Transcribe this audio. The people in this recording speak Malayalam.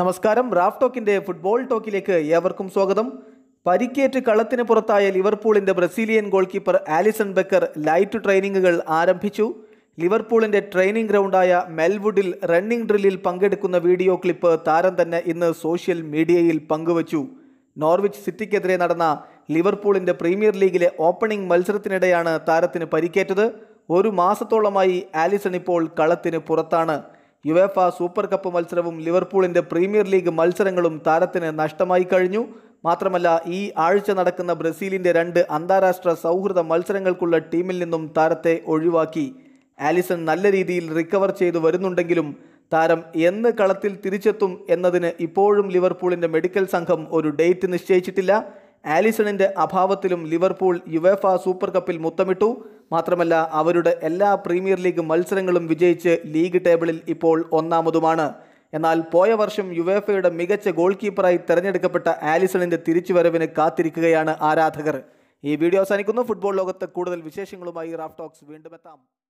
നമസ്കാരം റാഫ് ടോക്കിൻ്റെ ഫുട്ബോൾ ടോക്കിലേക്ക് ഏവർക്കും സ്വാഗതം പരിക്കേറ്റ് കളത്തിന് പുറത്തായ ലിവർപൂളിൻ്റെ Brazilian goal keeper Alisson Becker light ട്രെയിനിങ്ങുകൾ ആരംഭിച്ചു ലിവർപൂളിൻ്റെ ട്രെയിനിങ് ഗ്രൗണ്ടായ മെൽവുഡിൽ റണ്ണിംഗ് ഡ്രില്ലിൽ പങ്കെടുക്കുന്ന വീഡിയോ ക്ലിപ്പ് താരം തന്നെ ഇന്ന് സോഷ്യൽ മീഡിയയിൽ പങ്കുവച്ചു നോർവിച്ച് സിറ്റിക്കെതിരെ നടന്ന ലിവർപൂളിൻ്റെ പ്രീമിയർ ലീഗിലെ ഓപ്പണിംഗ് മത്സരത്തിനിടെയാണ് താരത്തിന് പരിക്കേറ്റത് ഒരു മാസത്തോളമായി ആലിസൺ ഇപ്പോൾ കളത്തിന് പുറത്താണ് യുവേഫ സൂപ്പർ കപ്പ് മത്സരവും ലിവർപൂളിൻ്റെ പ്രീമിയർ ലീഗ് മത്സരങ്ങളും താരത്തിന് നഷ്ടമായി കഴിഞ്ഞു മാത്രമല്ല ഈ ആഴ്ച നടക്കുന്ന ബ്രസീലിൻ്റെ രണ്ട് അന്താരാഷ്ട്ര സൗഹൃദ മത്സരങ്ങൾക്കുള്ള ടീമിൽ നിന്നും താരത്തെ ഒഴിവാക്കി ആലിസൺ നല്ല രീതിയിൽ റിക്കവർ ചെയ്തു വരുന്നുണ്ടെങ്കിലും താരം എന്ന് കളത്തിൽ തിരിച്ചെത്തും എന്നതിന് ഇപ്പോഴും ലിവർപൂളിൻ്റെ മെഡിക്കൽ സംഘം ഒരു ഡേറ്റ് നിശ്ചയിച്ചിട്ടില്ല ആലിസണിൻ്റെ അഭാവത്തിലും ലിവർപൂൾ യുവേഫ സൂപ്പർ കപ്പിൽ മുത്തമിട്ടു മാത്രമല്ല അവരുടെ എല്ലാ പ്രീമിയർ ലീഗ് മത്സരങ്ങളും വിജയിച്ച് ലീഗ് ടേബിളിൽ ഇപ്പോൾ ഒന്നാമതുമാണ് എന്നാൽ പോയ വർഷം യുവേഫയുടെ മികച്ച ഗോൾ കീപ്പറായി തെരഞ്ഞെടുക്കപ്പെട്ട ആലിസണിന്റെ തിരിച്ചുവരവിന് കാത്തിരിക്കുകയാണ് ആരാധകർ ഈ വീഡിയോ അവസാനിക്കുന്നു ഫുട്ബോൾ ലോകത്ത് കൂടുതൽ വിശേഷങ്ങളുമായി റാഫ് ടോക്സ് വീണ്ടും എത്താം